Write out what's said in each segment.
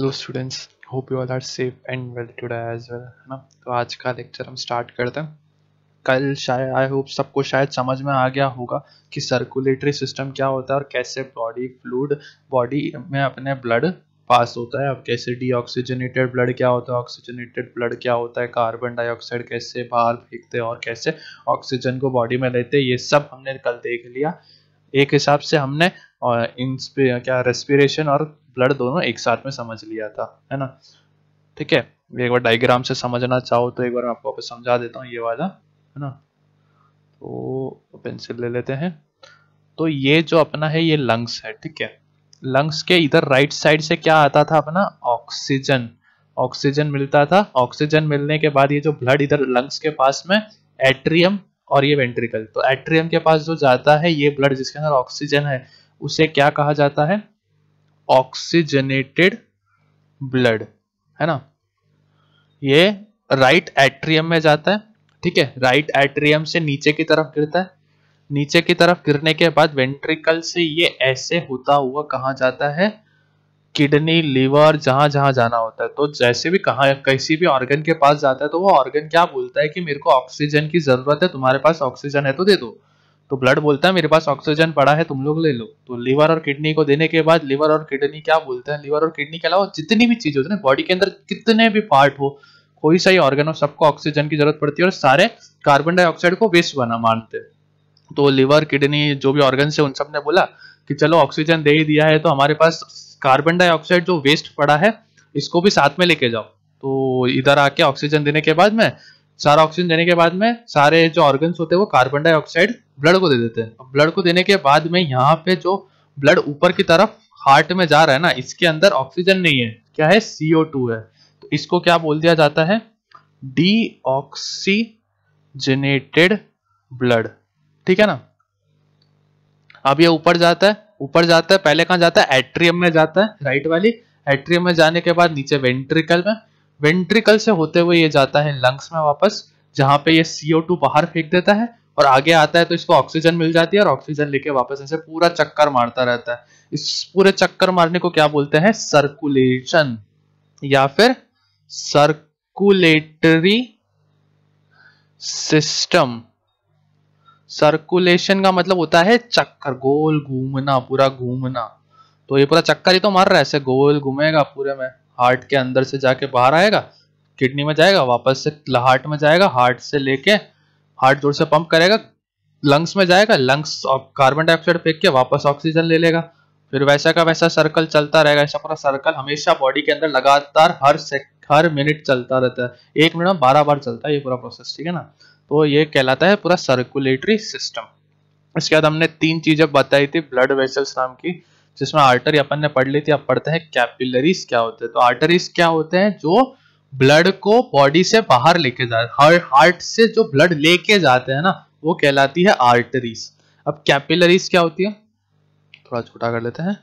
Hello students hope you all are safe and well today as well है ना तो आज का लेक्चर हम स्टार्ट करते हैं कल शायद आई होप सबको शायद समझ में आ गया होगा कि सर्कुलेटरी सिस्टम क्या होता है और कैसे बॉडी फ्लूड बॉडी में अपने ब्लड पास होता है अब कैसे डीऑक्सीजनेटेड ब्लड क्या होता है ऑक्सीजनेटेड ब्लड क्या होता है कार्बन डाइऑक्साइड कैसे बाहर फेंकते हैं और कैसे ऑक्सीजन को बॉडी में लेते हैं ये सब हमने कल देख लिया एक हिसाब से हमने क्या रेस्पिरेशन और ब्लड दोनों एक साथ में समझ लिया था है ना ठीक है एक बार डायग्राम से समझना चाहो तो एक बार मैं आपको समझा देता हूँ ये वाला है ना तो पेंसिल ले लेते हैं तो ये जो अपना है ये लंग्स है ठीक है लंग्स के इधर राइट साइड से क्या आता था अपना ऑक्सीजन ऑक्सीजन मिलता था ऑक्सीजन मिलने के बाद ये जो ब्लड इधर लंग्स के पास में एट्रियम और ये वेंट्रिकल तो एट्रियम के पास जो जाता है ये ब्लड जिसके अंदर ऑक्सीजन है उसे क्या कहा जाता है ऑक्सीजनेटेड ब्लड है ना ये राइट एट्रियम में जाता है ठीक है राइट एट्रियम से नीचे की तरफ गिरता है नीचे की तरफ गिरने के बाद वेंट्रिकल से ये ऐसे होता हुआ कहा जाता है किडनी लीवर जहां जहां जाना होता है तो जैसे भी कहा किसी भी ऑर्गन के पास जाता है तो वो ऑर्गन क्या बोलता है कि मेरे को ऑक्सीजन की जरूरत है तुम्हारे पास ऑक्सीजन है तो दे दो तो ब्लड बोलता है मेरे पास ऑक्सीजन पड़ा है तुम लोग ले लो तो लीवर और किडनी को देने के बाद लीवर और किडनी क्या बोलते हैं लीवर और किडनी के अलावा जितनी भी चीज होती है बॉडी के अंदर कितने भी पार्ट हो कोई सा ही ऑर्गन हो सबको ऑक्सीजन की जरूरत पड़ती है और सारे कार्बन डाइऑक्साइड को वेस्ट बना मानते हैं तो लीवर किडनी जो भी ऑर्गन है उन सब ने बोला कि चलो ऑक्सीजन दे ही दिया है तो हमारे पास कार्बन डाइऑक्साइड जो वेस्ट पड़ा है इसको भी साथ में लेके जाओ तो इधर आके ऑक्सीजन देने के बाद में सारा ऑक्सीजन देने के बाद में सारे जो ऑर्गन्स होते हैं वो कार्बन डाइऑक्साइड ब्लड को दे देते हैं ब्लड को देने के बाद में यहाँ पे जो ब्लड ऊपर की तरफ हार्ट में जा रहा है ना इसके अंदर ऑक्सीजन नहीं है क्या है सीओ टू है तो इसको क्या बोल दिया जाता है डीऑक्सीजनेटेड ब्लड ठीक है ना अब ये ऊपर जाता है ऊपर जाता है पहले कहाँ जाता है एट्रियम में जाता है राइट वाली एट्रियम में जाने के बाद नीचे वेंट्रिकल में वेंट्रिकल से होते हुए ये जाता है लंग्स में वापस जहां पे ये CO2 बाहर फेंक देता है और आगे आता है तो इसको ऑक्सीजन मिल जाती है और ऑक्सीजन लेके वापस ऐसे पूरा चक्कर मारता रहता है इस पूरे चक्कर मारने को क्या बोलते हैं सर्कुलेशन या फिर सर्कुलेटरी सिस्टम सर्कुलेशन का मतलब होता है चक्कर गोल घूमना पूरा घूमना तो ये पूरा चक्कर ही तो मार रहा है ऐसे गोल घूमेगा पूरे में हार्ट के अंदर से जाके बाहर आएगा किडनी में जाएगा वापस से हार्ट में जाएगा हार्ट से लेके हार्ट जोर से पंप करेगा लंग्स में जाएगा लंग्स कार्बन डाइऑक्साइड फेंक के वापस ऑक्सीजन ले लेगा फिर वैसा का वैसा सर्कल चलता रहेगा ऐसा पूरा सर्कल हमेशा बॉडी के अंदर लगातार हर से हर मिनट चलता रहता है एक मिनट में बारह बार चलता है ये पूरा प्रोसेस ठीक है ना तो ये कहलाता है पूरा सर्कुलेटरी सिस्टम इसके बाद हमने तीन चीज़ें बताई थी ब्लड वेसल्स नाम की जिसमें आर्टरी अपन ने पढ़ ली थी अब पढ़ते हैं कैपिलरीज क्या होते हैं तो आर्टरीज क्या होते हैं जो ब्लड को बॉडी से बाहर लेके जाते हैं हार्ट से जो ब्लड लेके जाते हैं ना वो कहलाती है आर्टरीज अब कैपिलरीज क्या होती है थोड़ा छोटा कर लेते हैं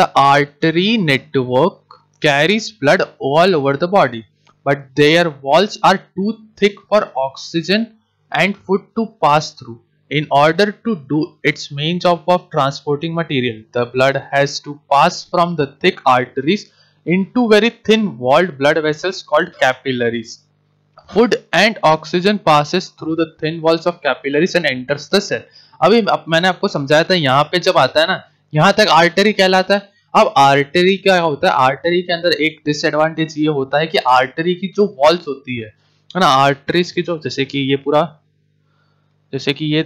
the artery network carries blood all over the body but their walls are too thick for oxygen and food to pass through. In order to do its main job of transporting material, the blood has to pass from the thick arteries into very thin walled blood vessels called capillaries. Food and oxygen passes through the thin walls of capillaries and enters the cell. अभी अब मैंने आपको समझाया था यहाँ पे जब आता है ना यहाँ तक आर्टरी कहलाता है अब आर्टरी क्या होता है आर्टरी के अंदर एक डिसएडवांटेज ये होता है कि आर्टरी की जो वॉल्स होती है है ना आर्टरीज की जो जैसे कि ये पूरा जैसे कि ये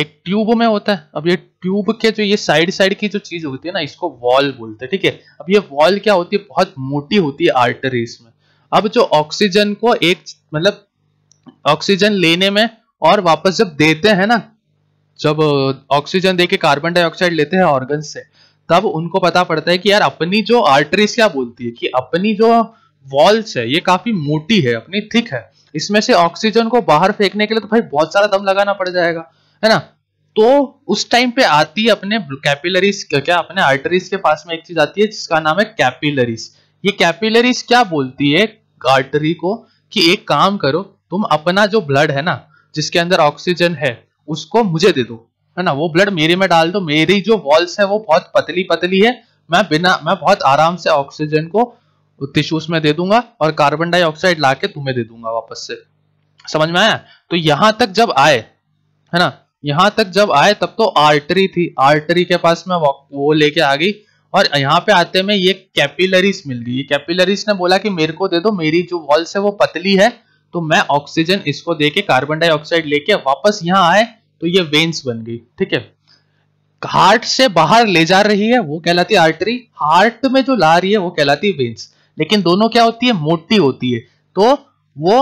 एक ट्यूब में होता है अब ये ट्यूब के जो ये साइड साइड की जो चीज होती है ना इसको वॉल बोलते हैं ठीक है अब ये वॉल क्या होती है बहुत मोटी होती है आर्टरीज में अब जो ऑक्सीजन को एक मतलब ऑक्सीजन लेने में और वापस जब देते हैं ना जब ऑक्सीजन देके कार्बन डाइऑक्साइड लेते हैं ऑर्गन से तब उनको पता पड़ता है कि यार अपनी जो आर्टरीज क्या बोलती है कि अपनी जो वॉल्स है ये काफी मोटी है अपनी थिक है इसमें से ऑक्सीजन को बाहर फेंकने के लिए तो भाई बहुत सारा दम लगाना पड़ जाएगा है ना तो उस टाइम पे आती है अपने कैपिलरीज क्या अपने आर्टरीज के पास में एक चीज आती है जिसका नाम है कैपिलरीज ये कैपिलरीज क्या बोलती है आर्टरी को कि एक काम करो तुम अपना जो ब्लड है ना जिसके अंदर ऑक्सीजन है उसको मुझे दे दो है ना वो ब्लड मेरे में डाल दो मेरी जो वॉल्स है वो बहुत पतली पतली है मैं बिना मैं बहुत आराम से ऑक्सीजन को टिश्यूज में दे दूंगा और कार्बन डाइऑक्साइड ला के तुम्हें दे दूंगा वापस से समझ में आया तो यहां तक जब आए है ना यहां तक जब आए तब तो आर्टरी थी आर्टरी के पास में वो लेके आ गई और यहाँ पे आते में ये कैपिलरीज मिल गई कैपिलरीज ने बोला कि मेरे को दे दो मेरी जो वॉल्स है वो पतली है तो मैं ऑक्सीजन इसको दे के कार्बन डाइऑक्साइड लेके वापस यहाँ आए तो ये वेन्स बन गई ठीक है हार्ट से बाहर ले जा रही है वो कहलाती है आर्टरी हार्ट में जो ला रही है वो कहलाती है वेन्स लेकिन दोनों क्या होती है मोटी होती है तो वो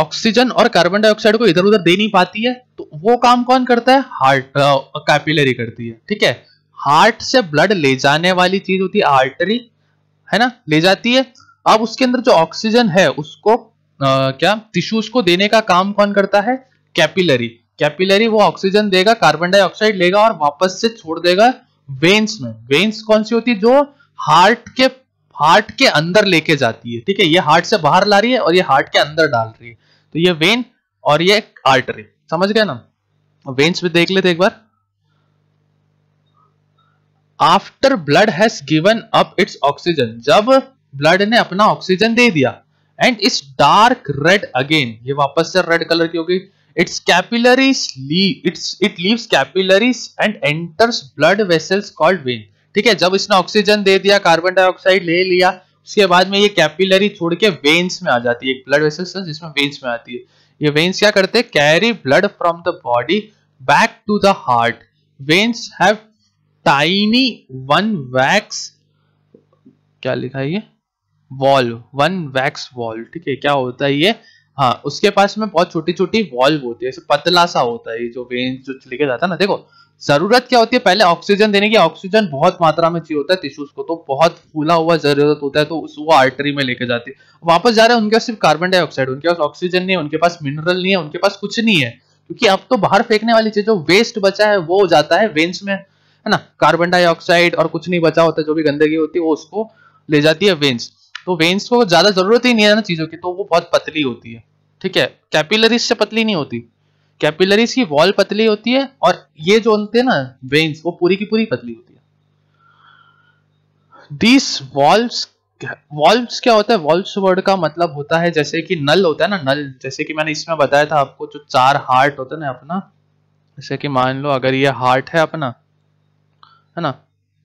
ऑक्सीजन और कार्बन डाइऑक्साइड को इधर उधर दे नहीं पाती है तो वो काम कौन करता है हार्ट कैपिलरी करती है ठीक है हार्ट से ब्लड ले जाने वाली चीज होती है आर्टरी है ना ले जाती है अब उसके अंदर जो ऑक्सीजन है उसको आ, क्या टिश्यूज को देने का काम कौन करता है कैपिलरी कैपिलरी वो ऑक्सीजन देगा कार्बन डाइऑक्साइड लेगा और वापस से छोड़ देगा वेन्स में वेन्स कौन सी होती है जो हार्ट के हार्ट के अंदर लेके जाती है ठीक है ये हार्ट से बाहर ला रही है और ये हार्ट के अंदर डाल रही है तो ये वेन और ये आर्टरी समझ गया ना वेन्स भी देख लेते एक बार after blood has given up its oxygen जब ब्लड ने अपना ऑक्सीजन दे दिया and its dark red again ये वापस से रेड कलर की होगी its capillaries leave its it leaves capillaries and enters blood vessels called vein ठीक है जब इसने ऑक्सीजन दे दिया कार्बन डाइऑक्साइड ले लिया उसके बाद में ये कैपिलरी छोड़ के वेन्स में आ जाती है ब्लड वेसल्स जिसमें वेन्स में आती है ये वेन्स क्या करते हैं carry blood from the body back to the heart veins have tiny one valves क्या लिखा है ये वॉल्व वन वैक्स वॉल्व ठीक है क्या होता है ये हाँ उसके पास में बहुत छोटी छोटी वॉल्व होती है पतला सा होता है जो वेन जो लेके जाता है ना देखो जरूरत क्या होती है पहले ऑक्सीजन देने की ऑक्सीजन बहुत मात्रा में चाहिए होता है टिश्यूज को तो बहुत फूला हुआ जरूरत होता है तो उस वो आर्टरी में लेके जाती है वापस जा रहे हैं उनके पास सिर्फ कार्बन डाइऑक्साइड उनके पास ऑक्सीजन नहीं है उनके पास मिनरल नहीं है उनके पास कुछ नहीं है क्योंकि अब तो बाहर फेंकने वाली चीज जो वेस्ट बचा है वो जाता है वेन्स में है ना कार्बन डाइऑक्साइड और कुछ नहीं बचा होता जो भी गंदगी होती है वो उसको ले जाती है वेन्स तो वेन्स को ज्यादा जरूरत ही नहीं है ना चीजों की तो वो बहुत पतली होती है ठीक है कैपिलरीज से पतली नहीं होती कैपिलरीज की वॉल पतली होती है और ये जो होते हैं ना वेन्स वो पूरी की पूरी पतली होती है दीस वॉल्व्स वॉल्व्स क्या होता है वॉल्व्स वर्ड का मतलब होता है जैसे कि नल होता है ना नल जैसे कि मैंने इसमें बताया था आपको जो चार हार्ट होता है ना अपना जैसे कि मान लो अगर ये हार्ट है अपना है ना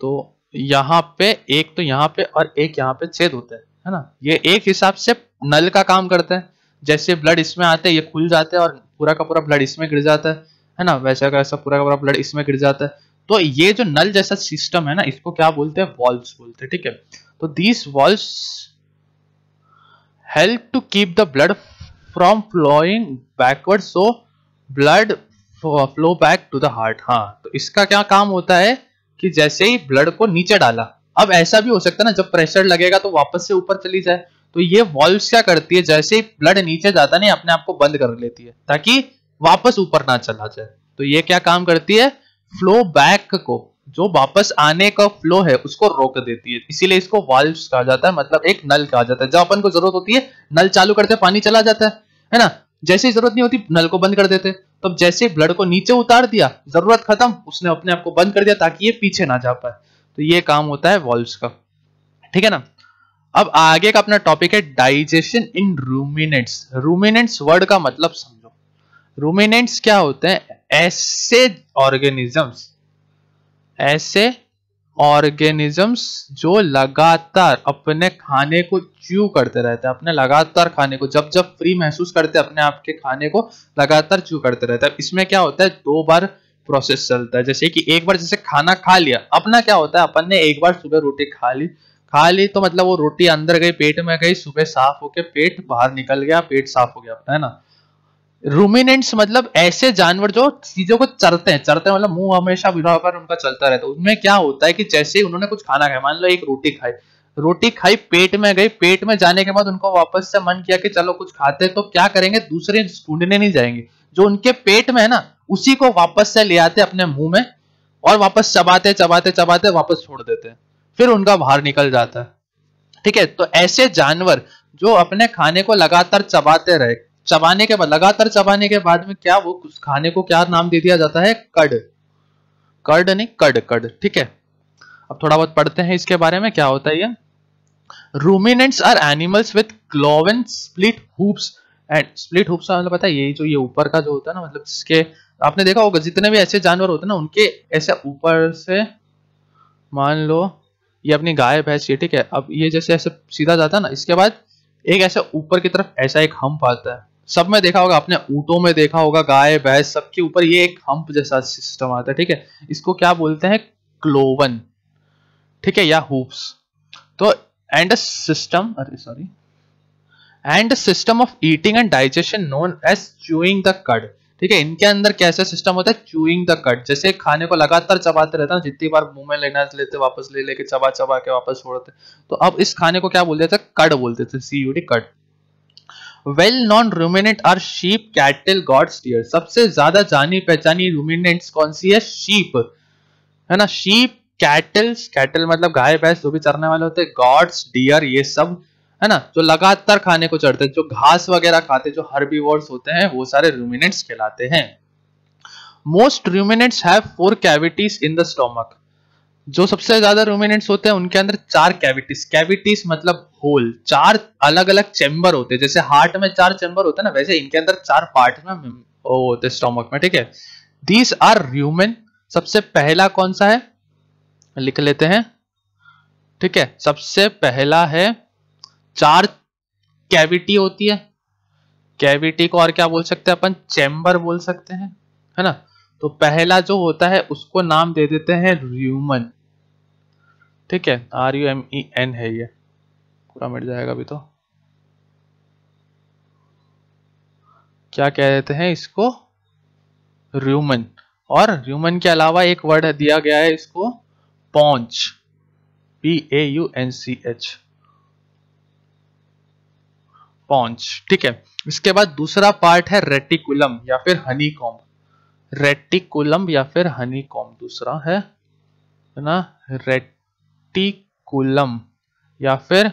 तो यहाँ पे एक तो यहाँ पे और एक यहाँ पे छेद होता है है ना ये एक हिसाब से नल का काम करते हैं जैसे ब्लड इसमें आते हैं ये खुल जाते हैं और पूरा का पूरा ब्लड इसमें गिर जाता है है ना वैसा अगर ऐसा पूरा का पूरा ब्लड इसमें गिर जाता है तो ये जो नल जैसा सिस्टम है ना इसको क्या बोलते हैं वॉल्व बोलते हैं ठीक है तो these valve help to keep the blood from flowing backward so blood flow back to the heart हाँ तो इसका क्या काम होता है कि जैसे ही ब्लड को नीचे डाला अब ऐसा भी हो सकता है ना जब प्रेशर लगेगा तो वापस से ऊपर चली जाए तो ये वॉल्व क्या करती है जैसे ही ब्लड नीचे जाता नहीं अपने आप को बंद कर लेती है ताकि वापस ऊपर ना चला जाए तो ये क्या काम करती है फ्लो बैक को जो वापस आने का फ्लो है उसको रोक देती है इसीलिए इसको वॉल्व कहा जाता है मतलब एक नल कहा जाता है जब अपन को जरूरत होती है नल चालू करते पानी चला जाता है है ना जैसे ही जरूरत नहीं होती नल को बंद कर देते तब तो जैसे ब्लड को नीचे उतार दिया जरूरत खत्म उसने अपने आप को बंद कर दिया ताकि ये पीछे ना जा पाए तो ये काम होता है वॉल्व का ठीक है ना अब आगे का अपना टॉपिक है digestion in ruminants ruminants word का मतलब समझो रूमिनेंट्स क्या होते हैं ऐसे ऑर्गेनिजम्स ऐसे ऑर्गेनिजम्स जो लगातार अपने खाने को च्यू करते रहते हैं अपने लगातार खाने को जब जब फ्री महसूस करते हैं अपने आप के खाने को लगातार च्यू करते रहते हैं इसमें क्या होता है दो बार प्रोसेस चलता है जैसे कि एक बार जैसे खाना खा लिया अपना क्या होता है अपन ने एक बार सुबह रोटी खा ली खा ली तो मतलब वो रोटी अंदर गई पेट में गई सुबह साफ होके पेट बाहर निकल गया पेट साफ हो गया अपना है ना रूमिनेंट्स मतलब ऐसे जानवर जो चीजों को चरते हैं चरते हैं मतलब मुंह हमेशा पर उनका चलता रहता है उनमें क्या होता है कि जैसे ही उन्होंने कुछ खाना खाया मान लो एक रोटी खाई रोटी खाई पेट में गई पेट में जाने के बाद उनको वापस से मन किया कि चलो कुछ खाते तो क्या करेंगे दूसरे ढूंढने नहीं जाएंगे जो उनके पेट में है ना उसी को वापस से ले आते अपने मुंह में और वापस चबाते चबाते चबाते वापस छोड़ देते फिर उनका बाहर निकल जाता है ठीक है तो ऐसे जानवर जो अपने खाने को लगातार चबाते रहे चबाने के बाद लगातार चबाने के बाद में क्या वो उस खाने को क्या नाम दे दिया जाता है कड कड नहीं कड कड ठीक है अब थोड़ा बहुत पढ़ते हैं इसके बारे में क्या होता है ये ruminants are animals with cloven split hoofs and split hoofs मतलब पता है ये जो ये ऊपर का जो होता है ना मतलब जिसके आपने देखा होगा जितने भी ऐसे जानवर होते हैं ना उनके ऐसे ऊपर से मान लो ये अपनी गाय भैंस ये ठीक है अब ये जैसे ऐसे सीधा जाता है ना इसके बाद एक ऐसे ऊपर की तरफ ऐसा एक हम्प आता है सब में देखा होगा आपने ऊँटों में देखा होगा गाय भैंस सबके ऊपर ये एक हम्प जैसा सिस्टम आता है ठीक है इसको क्या बोलते हैं क्लोवन ठीक है या हुप्स तो एंड सिस्टम अरे sorry and system of eating and digestion known as chewing the cud ठीक है इनके अंदर कैसा सिस्टम होता है चूइंग द कट जैसे खाने को लगातार चबाते रहता है जितनी बार मुंह में लेना लेते वापस ले लेके चबा चबा के वापस छोड़ते तो अब इस खाने को क्या बोलते थे कड बोलते थे C U D cud well non ruminant are sheep cattle goats deer सबसे ज्यादा जानी पहचानी रूमिनेट कौन सी है शीप है ना शीप कैटल कैटल मतलब गाय भैंस जो भी चरने वाले होते हैं गॉड्स डियर ये सब है ना जो लगातार खाने को चढ़ते जो घास वगैरह खाते जो हर्बी होते हैं वो सारे रूमिनेट्स कहलाते हैं most ruminants have four cavities in the stomach जो सबसे ज्यादा रूमिनेट्स होते हैं उनके अंदर चार कैविटीज कैविटीज मतलब होल चार अलग अलग चैम्बर होते हैं जैसे हार्ट में चार चैम्बर होते हैं ना वैसे इनके अंदर चार पार्ट में होते हैं स्टोमक में ठीक है दीज आर र्यूमेन सबसे पहला कौन सा है लिख लेते हैं ठीक है सबसे पहला है चार कैविटी होती है कैविटी को और क्या बोल सकते हैं अपन चैम्बर बोल सकते हैं है ना तो पहला जो होता है उसको नाम दे देते हैं र्यूमन ठीक है R U M E N है ये पूरा मिट जाएगा अभी तो क्या कह देते हैं इसको र्यूमन और र्यूमन के अलावा एक वर्ड दिया गया है इसको paunch P A U N C H sponge ठीक है इसके बाद दूसरा पार्ट है रेटिकुलम या फिर हनी कॉम्ब रेटिकुलम या फिर हनी कॉम्ब दूसरा है ना रेटिकुलम या फिर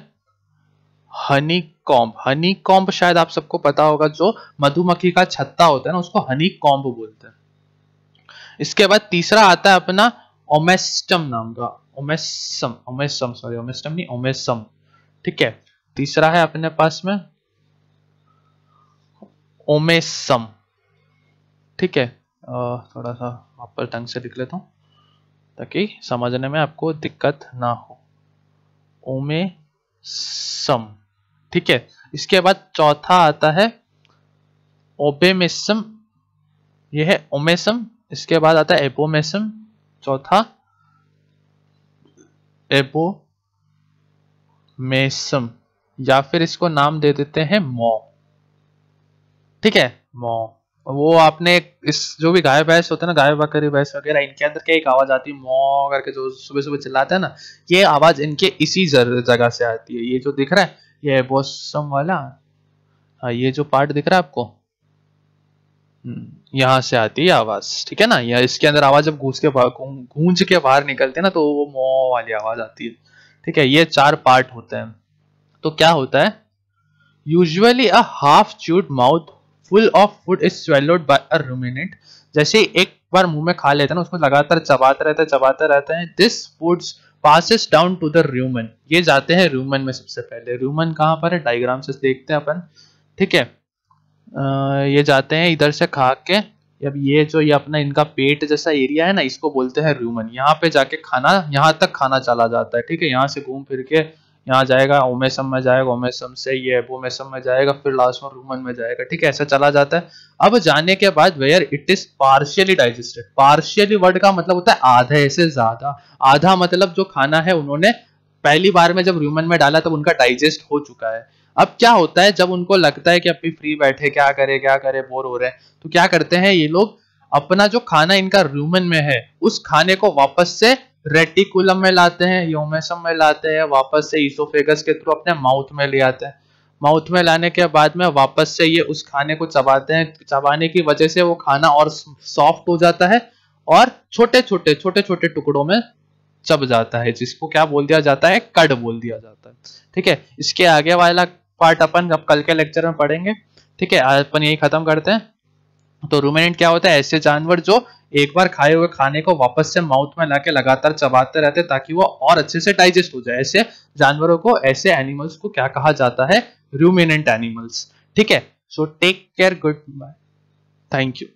हनी कॉम्ब हनी कॉम्ब शायद आप सबको पता होगा जो मधुमक्खी का छत्ता होता है ना उसको हनी कॉम्ब बोलते हैं इसके बाद तीसरा आता है अपना ओमेस्टम नाम का ओमेसम ओमेसम सॉरी ओमेस्टम नहीं ओमेसम ठीक है तीसरा है अपने पास में ओमेसम ठीक है थोड़ा सा पर ढंग से लिख लेता हूँ ताकि समझने में आपको दिक्कत ना हो ओमे सम ठीक है इसके बाद चौथा आता है ओबेमेसम यह है ओमेसम इसके बाद आता है एपोमेसम चौथा एबोमेसम या फिर इसको नाम दे देते हैं मॉ ठीक है मौ वो आपने इस जो भी गाय भैंस होते हैं ना गाय बकरी भैंस वगैरह इनके अंदर क्या एक आवाज आती है मौ करके जो सुबह सुबह चिल्लाते हैं ना ये आवाज इनके इसी जगह से आती है ये जो दिख रहा है ये बोसम वाला हाँ ये जो पार्ट दिख रहा है आपको हम्म, यहाँ से आती है आवाज ठीक है ना या इसके अंदर आवाज जब घूस के गूंज के बाहर निकलते हैं ना तो वो मो वाली आवाज आती है ठीक है ये चार पार्ट होते हैं तो क्या होता है usually a half chewed mouthful of food is swallowed by a ruminant जैसे एक बार मुंह में खा लेते हैं ना उसको लगातार चबाते रहते हैं चबाते रहते हैं this foods passes down to the rumen ये जाते हैं रूमन में सबसे पहले रूमन कहाँ पर है डायग्राम से देखते हैं अपन ठीक है आ, ये जाते हैं इधर से खा के अब ये जो ये अपना इनका पेट जैसा एरिया है ना इसको बोलते हैं रूमन यहाँ पे जाके खाना यहाँ तक खाना चला जाता है ठीक है यहाँ से घूम फिर के यहाँ जाएगा ओमेसम में जाएगा ओमेसम से ये ओमेसम में जाएगा फिर लास्ट में रूमन में जाएगा ठीक है ऐसा चला जाता है अब जाने के बाद where it is partially digested partially word का मतलब होता है आधे से ज्यादा आधा मतलब जो खाना है उन्होंने पहली बार में जब रूमन में डाला तब उनका डाइजेस्ट हो चुका है अब क्या होता है जब उनको लगता है कि अभी फ्री बैठे क्या करे क्या करे बोर हो रहे हैं तो क्या करते हैं ये लोग अपना जो खाना इनका रूमन में है उस खाने को वापस से रेटिकुलम में लाते हैं योमेसम में लाते हैं वापस से ईसोफेगस के थ्रू अपने माउथ में ले आते हैं माउथ में लाने के बाद में वापस से ये उस खाने को चबाते हैं चबाने की वजह से वो खाना और सॉफ्ट हो जाता है और छोटे छोटे छोटे छोटे टुकड़ों में चब जाता है जिसको क्या बोल दिया जाता है कड बोल दिया जाता है ठीक है इसके आगे वाला पार्ट अपन जब कल के लेक्चर में पढ़ेंगे ठीक है अपन यही खत्म करते हैं तो रूमिनेंट क्या होता है ऐसे जानवर जो एक बार खाए हुए खाने को वापस से माउथ में लाके लगातार चबाते रहते हैं ताकि वो और अच्छे से डाइजेस्ट हो जाए ऐसे जानवरों को ऐसे एनिमल्स को क्या कहा जाता है रूमिनेंट एनिमल्स ठीक है so take care goodbye thank you